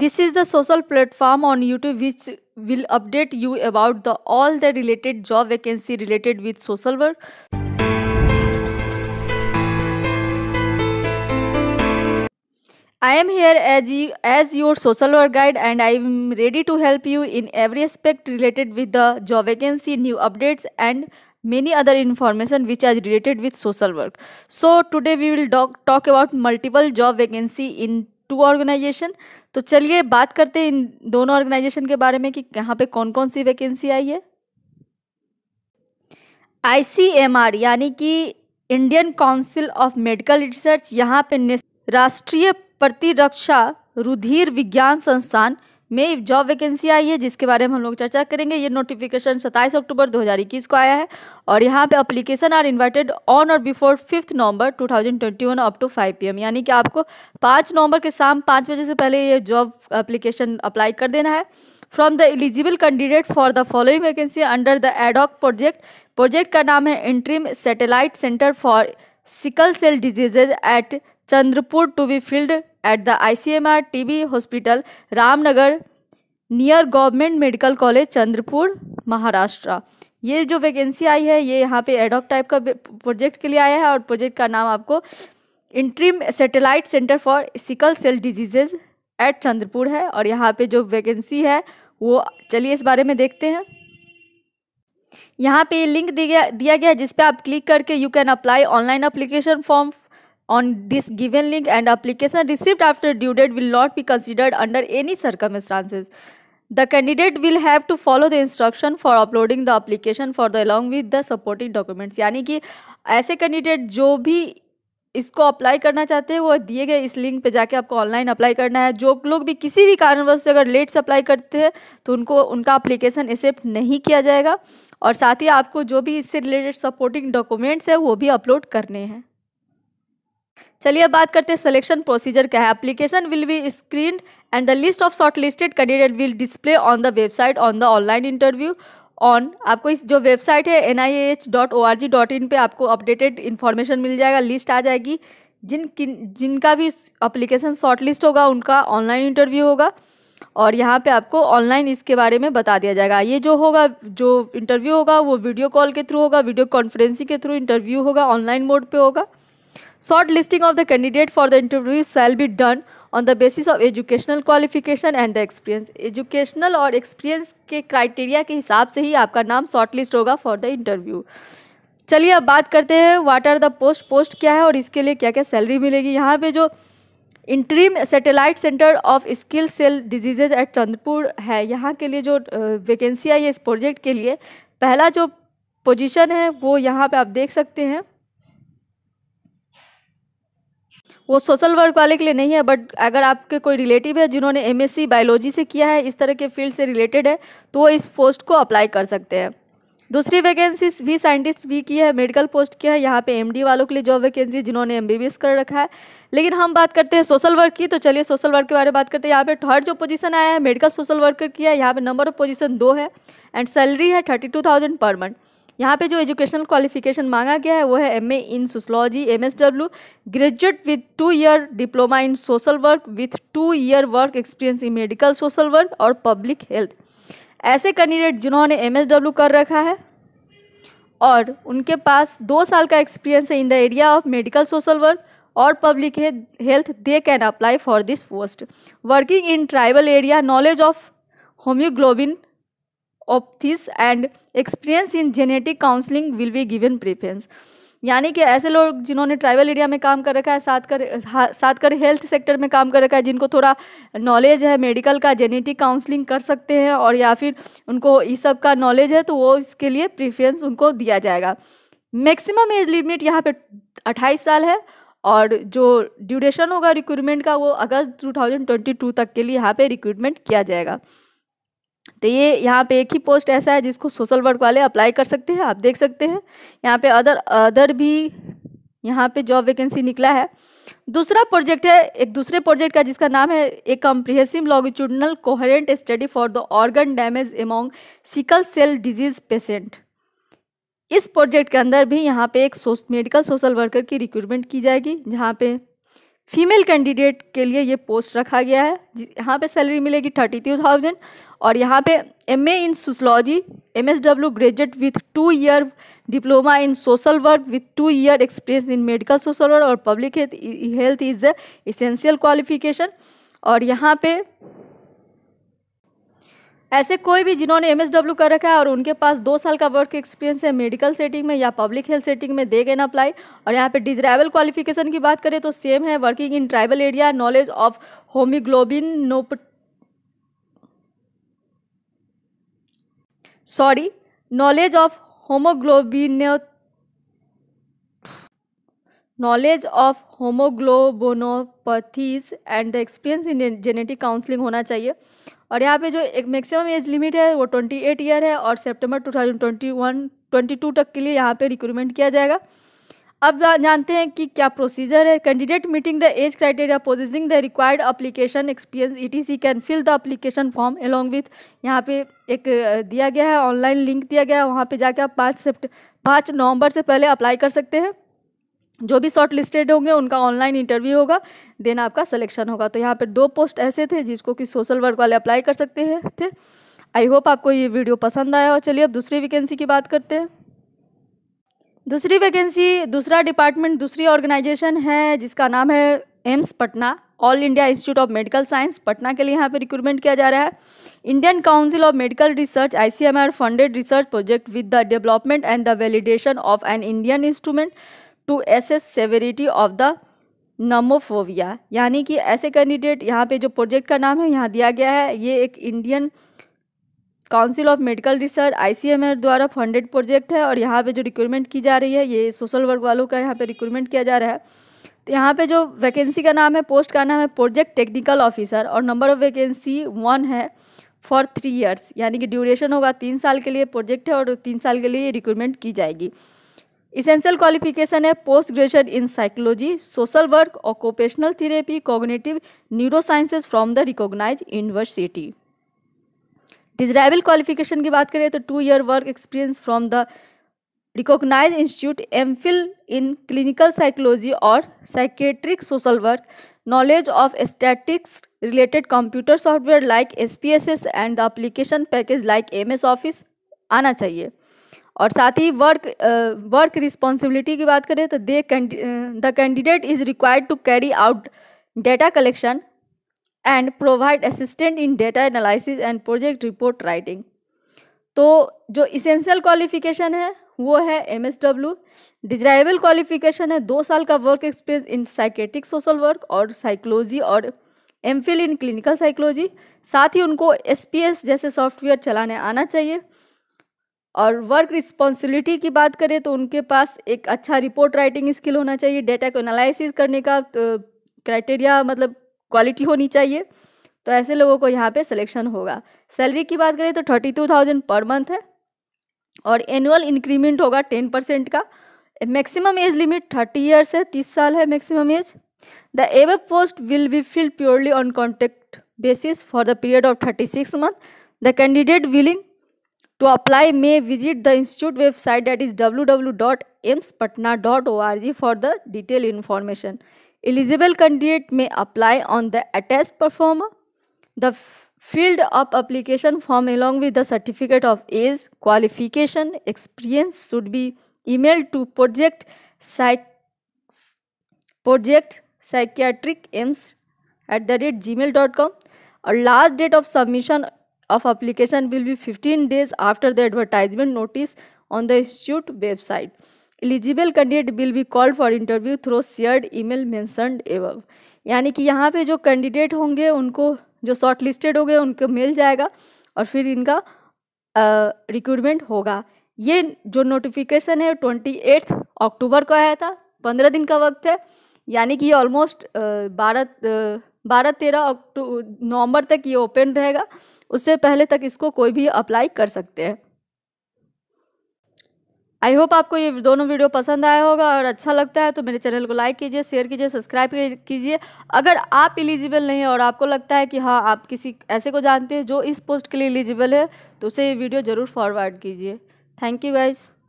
This is the social platform on YouTube which will update you about the all the related job vacancy related with social work. I am here as, you, as your social work guide and I am ready to help you in every aspect related with the job vacancy, new updates and many other information which are related with social work. So today we will talk, talk about multiple job vacancy in two organization तो चलिए बात करते हैं इन दोनों organisation के बारे में कि यहाँ पे कौन कौन सी वैकेंसी आई है आईसीएमआर यानी कि Indian council of medical research यहाँ पे राष्ट्रीय प्रतिरक्षा रुधिर विज्ञान संस्थान में जॉब वैकेंसी आई है जिसके बारे में हम लोग चर्चा करेंगे ये नोटिफिकेशन 27 अक्टूबर 2021 को आया है और यहाँ पे application are invited on or before fifth November 2021 up to 5 PM यानी कि आपको 5 नवंबर के शाम 5 बजे से पहले ये जॉब अप्लीकेशन अप्लाई कर देना है from the eligible candidate for the following vacancy under the ad hoc project project का नाम है interim satellite centre for sickle cell diseases at Chandrapur to be field at the I C M R T B hospital Ramnagar near government medical college Chandrapur Maharashtra ये जो vacancy आई है ये यहाँ पे एडॉप type का प्रोजेक्ट के लिए आया है और प्रोजेक्ट का नाम आपको interim satellite centre for sickle cell diseases at Chandrapur है और यहाँ पे जो वैकेंसी है वो चलिए इस बारे में देखते हैं यहाँ पे लिंक दिया दिया गया है जिसपे आप क्लिक करके you can apply online application form on this given link and application receipt after due date will not be considered under any circumstances The candidate will have to follow the instruction for uploading the application for the along with the supporting documents यानी कि ऐसे candidate जो भी इसको apply करना चाहते हैं वो दिए गए इस लिंक पे जाके आपको ऑनलाइन अप्लाई करना है जो लोग भी किसी भी कारणवश से अगर लेट से अप्लाई करते हैं तो उनको उनका अप्लीकेशन एक्सेप्ट नहीं किया जाएगा और साथ ही आपको जो भी इससे रिलेटेड सपोर्टिंग डॉक्यूमेंट्स है वो भी अपलोड करने हैं चलिए अब बात करते हैं सिलेक्शन प्रोसीजर क्या है application will be screen and the list of shortlisted candidate will display on the website on the online interview on आपको इस जो वेबसाइट है N I H dot O R G dot in पर आपको updated information मिल जाएगा list आ जाएगी जिन किन जिनका भी अप्लीकेशन शॉर्ट लिस्ट होगा उनका ऑनलाइन इंटरव्यू होगा और यहाँ पर आपको ऑनलाइन इसके बारे में बता दिया जाएगा ये जो होगा जो इंटरव्यू होगा वो वीडियो कॉल के थ्रू होगा वीडियो कॉन्फ्रेंसिंग के थ्रू इंटरव्यू होगा ऑनलाइन मोड पर होगा shortlisting of the candidate for the interview shall be done on the basis of educational qualification and the experience educational और experience के criteria के हिसाब से ही आपका नाम लिस्ट होगा फॉर द इंटरव्यू चलिए अब बात करते हैं what are the post post क्या है और इसके लिए क्या क्या सैलरी मिलेगी यहाँ पे जो interim satellite centre of sickle cell diseases at Chandrapur है यहाँ के लिए जो वैकेंसी आई है इस प्रोजेक्ट के लिए पहला जो पोजीशन है वो यहाँ पे आप देख सकते हैं वो सोशल वर्क वाले के लिए नहीं है बट अगर आपके कोई रिलेटिव है जिन्होंने एम बायोलॉजी से किया है इस तरह के फील्ड से रिलेटेड है तो वो इस पोस्ट को अप्लाई कर सकते हैं दूसरी वैकेंसी भी साइंटिस्ट भी की है मेडिकल पोस्ट की है यहाँ पे एमडी वालों के लिए जॉब वैकेंसी जिन्होंने एमबीबीएस कर रखा है लेकिन हम बात करते हैं सोशल वर्क की तो चलिए सोशल वर्क के बारे में बात करते हैं यहाँ पे थर्ड जो पोजीशन आया है मेडिकल सोशल वर्कर की है यहाँ पे नंबर ऑफ पोजीशन दो है एंड सैलरी है thirty two thousand per month यहाँ पे जो एजुकेशनल क्वालिफिकेशन मांगा गया है वो है M in sociology M S W graduate with two year diploma in social work with two year work experience in medical social work और पब्लिक हेल्थ ऐसे कैंडिडेट जिन्होंने एम एस डब्ल्यू कर रखा है और उनके पास दो साल का एक्सपीरियंस है in the area of medical social work और public health they can apply for this post working in tribal area knowledge of haemoglobin of this and experience in genetic counseling will be given preference यानी कि ऐसे लोग जिन्होंने tribal area में काम कर रखा है साथ कर साथ कर हेल्थ सेक्टर में काम कर रखा है जिनको थोड़ा नॉलेज है मेडिकल का जेनेटिक काउंसलिंग कर सकते हैं और या फिर उनको इस सब का नॉलेज है तो वो इसके लिए प्रीफरेंस उनको दिया जाएगा मैक्सिमम एज लिमिट यहाँ पे 28 साल है और जो ड्यूरेशन होगा रिक्रूटमेंट का वो अगस्त 2022 तक के लिए यहाँ पे रिक्रूटमेंट किया जाएगा तो ये यहाँ पे एक ही पोस्ट ऐसा है जिसको सोशल वर्क वाले अप्लाई कर सकते हैं आप देख सकते हैं यहाँ पे अदर अदर भी यहाँ पे जॉब वैकेंसी निकला है दूसरा प्रोजेक्ट है एक दूसरे प्रोजेक्ट का जिसका नाम है a comprehensive longitudinal coherent study for the organ damage among sickle cell disease patient इस प्रोजेक्ट के अंदर भी यहाँ पे एक सो मेडिकल सोशल वर्कर की रिक्रूटमेंट की जाएगी जहाँ पे फीमेल कैंडिडेट के लिए ये पोस्ट रखा गया है यहाँ पे सैलरी मिलेगी थर्टी टू थाउजेंड और यहाँ पे M A in sociology M S W graduate with two year diploma in social work with two year experience in medical social work और public health is a qualification और यहाँ पे ऐसे कोई भी जिन्होंने एम कर रखा है और उनके पास दो साल का वर्क एक्सपीरियंस है मेडिकल सेटिंग में या पब्लिक हेल्थ सेटिंग में दे गए ना अप्लाई और यहाँ पे डिजराइबल क्वालिफिकेशन की बात करें तो सेम है working in tribal area knowledge of haemoglobin nope sorry knowledge of haemoglobin knowledge of haemoglobinopathies and the experience in genetic counselling होना चाहिए और यहाँ पे जो एक मैक्सिमम एज लिमिट है वो ट्वेंटी एट ईयर है और September two thousand twenty one twenty two तक के लिए यहाँ पे रिक्रूटमेंट किया जाएगा अब जानते हैं कि क्या प्रोसीजर है candidate meeting the age criteria possessing the required application experience etc can fill the application form along with यहाँ पे एक दिया गया है ऑनलाइन लिंक दिया गया है वहाँ पे जाके आप पाँच सेप्ट पाँच नवंबर से पहले अप्लाई कर सकते हैं जो भी शॉर्ट लिस्टेड होंगे उनका ऑनलाइन इंटरव्यू होगा देन आपका सिलेक्शन होगा तो यहाँ पर दो पोस्ट ऐसे थे जिसको कि सोशल वर्क वाले अप्लाई कर सकते हैं थे आई होप आपको ये वीडियो पसंद आया और चलिए अब दूसरी वैकेंसी की बात करते हैं दूसरी वैकेंसी दूसरा डिपार्टमेंट दूसरी ऑर्गेनाइजेशन है जिसका नाम है AIIMS Patna all India institute of medical science Patna के लिए यहाँ पे रिक्रूटमेंट किया जा रहा है Indian council of medical research ICMR funded research project with the development and the validation of an Indian instrument to assess severity of the nomophobia यानी कि ऐसे कैंडिडेट यहाँ पे जो प्रोजेक्ट का नाम है यहाँ दिया गया है ये एक Indian council of medical research ICMR द्वारा फंडेड प्रोजेक्ट है और यहाँ पे जो रिक्रूटमेंट की जा रही है ये सोशल वर्क वालों का यहाँ पे रिक्रूटमेंट किया जा रहा है तो यहाँ पे जो वैकेंसी का नाम है पोस्ट का नाम है प्रोजेक्ट टेक्निकल ऑफिसर और नंबर ऑफ वैकेंसी वन है फॉर थ्री ईयर्स यानी कि ड्यूरेशन होगा तीन साल के लिए प्रोजेक्ट है और तीन साल के लिए रिक्रूटमेंट की जाएगी इसेंशियल क्वालिफिकेशन है post graduate in psychology social work occupational therapy cognitive neurosciences from the recognise university desirable qualification की बात करें तो two year work experience from the recognise institute M phil in clinical psychology और psychiatric social work knowledge of statistics related computer software like S P S S and the application package like M S office आना चाहिए और साथ ही work work responsibility की बात करें तो they the candidate is required to carry out data collection and provide assistant in data analysis and project report writing तो जो इसेंशियल क्वालिफिकेशन है वो है M S W desirable qualification है दो साल का work experience in psychiatric social work और साइकोलॉजी और M phil in clinical psychology साथ ही उनको एस पी एस जैसे सॉफ्टवेयर चलाने आना चाहिए और वर्क रिस्पॉन्सिबिलिटी की बात करें तो उनके पास एक अच्छा रिपोर्ट राइटिंग स्किल होना चाहिए डेटा को एनालिसिस करने का तो क्राइटेरिया मतलब क्वालिटी होनी चाहिए तो ऐसे लोगों को यहाँ पे सिलेक्शन होगा सैलरी की बात करें तो thirty two thousand per month है और एनुअल इंक्रीमेंट होगा टेन परसेंट का maximum age limit thirty years है तीस साल है maximum age the above post will be fill purely on contract basis for the period of thirty six month the candidate willing To apply, may visit the institute website that is www.imspatna.org for the detailed information. Eligible candidate may apply on the attached performer. The field of application form along with the certificate of age, qualification, experience should be emailed to project psych project psychiatric aims at the rate gmail.com. A last date of submission of application will be 15 days after the advertisement notice on the institute website. Eligible candidate will be called for interview through shared email mentioned above यानी कि यहाँ पे जो candidate होंगे उनको जो short shortlisted होंगे उनको मिल जाएगा और फिर इनका रिक्रूटमेंट होगा ये जो नोटिफिकेशन है ट्वेंटी एट्थ अक्टूबर को आया था पंद्रह दिन का वक्त है यानी कि ये ऑलमोस्ट बारह बारह तेरह अक्टू नवम्बर तक ये ओपन रहेगा उससे पहले तक इसको कोई भी अप्लाई कर सकते हैं आई होप आपको ये दोनों वीडियो पसंद आया होगा और अच्छा लगता है तो मेरे चैनल को लाइक कीजिए शेयर कीजिए सब्सक्राइब कीजिए अगर आप एलिजिबल नहीं है और आपको लगता है कि हाँ आप किसी ऐसे को जानते हैं जो इस पोस्ट के लिए एलिजिबल है तो उसे ये वीडियो ज़रूर फॉरवर्ड कीजिए थैंक यू गाइज़